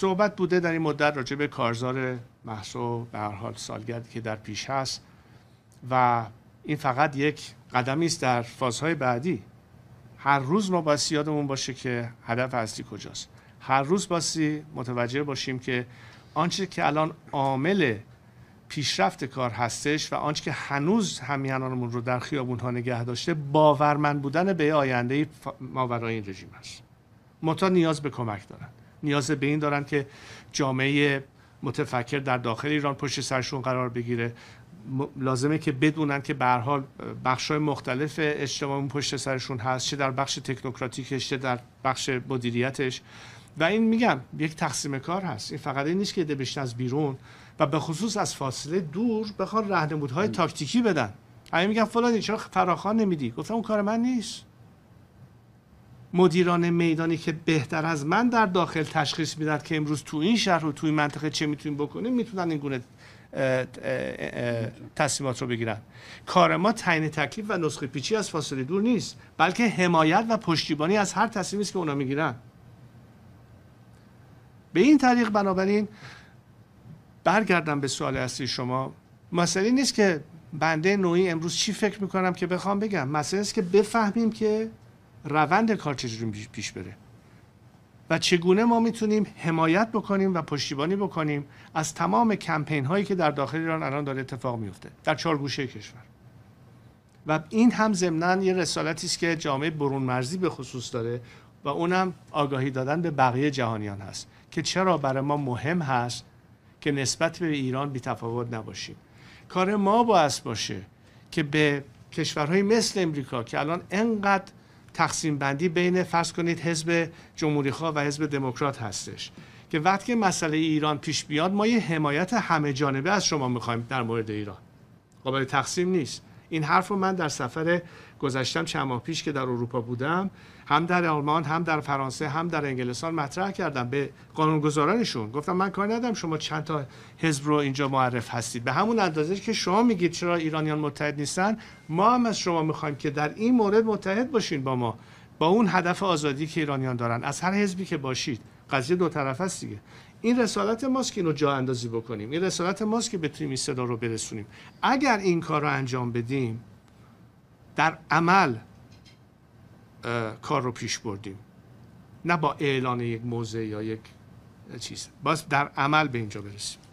صحبت بوده در این مدت راجع به کارزار محسو به هر حال سالگردی که در پیش هست و این فقط یک قدمی است در فازهای بعدی هر روز ما باید یادمون باشه که هدف اصلی کجاست هر روز باسی متوجه باشیم که آنچه که الان عامل پیشرفت کار هستش و آنچه که هنوز همیانانمون رو در خیابون نگه داشته باورمند بودن به آینده ماورای این رژیم است متا نیاز به کمک دارن نیاز به این دارن که جامعه متفکر در داخل ایران پشت سرشون قرار بگیره لازمه که بدونن که به حال های مختلف اجتماعی پشت سرشون هست چه در بخش تکنوکراتیکش چه در بخش مدیریتش و این میگم یک تقسیم کار هست این فقط این نیست که دبشت از بیرون و به خصوص از فاصله دور بخوان راهنمودهای تاکتیکی بدن همین میگم فلانی چرا فراخان نمیدی گفتم اون کار من نیست مدیران میدانی که بهتر از من در داخل تشخیص میدن که امروز تو این شهر و تو این منطقه چه میتونیم بکنیم میتونن این گونه تصمیمات رو بگیرن کار ما تعیین تکلیف و نسخه پیچی از فاصله دور نیست بلکه حمایت و پشتیبانی از هر تصمیمی است که اونا میگیرن به این طریق بنابراین برگردم به سوال اصلی شما مسئله نیست که بنده نوعی امروز چی فکر میکنم که بخوام بگم مسئله است که بفهمیم که روند کار چجوری پیش بره و چگونه ما میتونیم حمایت بکنیم و پشتیبانی بکنیم از تمام کمپین هایی که در داخل ایران الان داره اتفاق میفته در چهار گوشه کشور و این هم ضمنا یه رسالتی است که جامعه برون مرزی به خصوص داره و اونم آگاهی دادن به بقیه جهانیان هست که چرا برای ما مهم هست که نسبت به ایران بی نباشیم کار ما باعث باشه که به کشورهای مثل امریکا که الان انقدر تقسیم بندی بین فرض کنید حزب جمهوری خواه و حزب دموکرات هستش که وقتی مسئله ایران پیش بیاد ما یه حمایت همه جانبه از شما میخوایم در مورد ایران قابل تقسیم نیست این حرف رو من در سفر گذشتم چند ماه پیش که در اروپا بودم هم در آلمان هم در فرانسه هم در انگلستان مطرح کردم به قانونگذارانشون گفتم من کار ندارم شما چند تا حزب رو اینجا معرف هستید به همون اندازه که شما میگید چرا ایرانیان متحد نیستن ما هم از شما میخوایم که در این مورد متحد باشین با ما با اون هدف آزادی که ایرانیان دارن از هر حزبی که باشید قضیه دو طرف است دیگه این رسالت ماست که اینو جا اندازی بکنیم این رسالت ماست که بتونیم این صدا رو برسونیم اگر این کار رو انجام بدیم در عمل کار رو پیش بردیم نه با اعلان یک موضع یا یک چیز باز در عمل به اینجا برسیم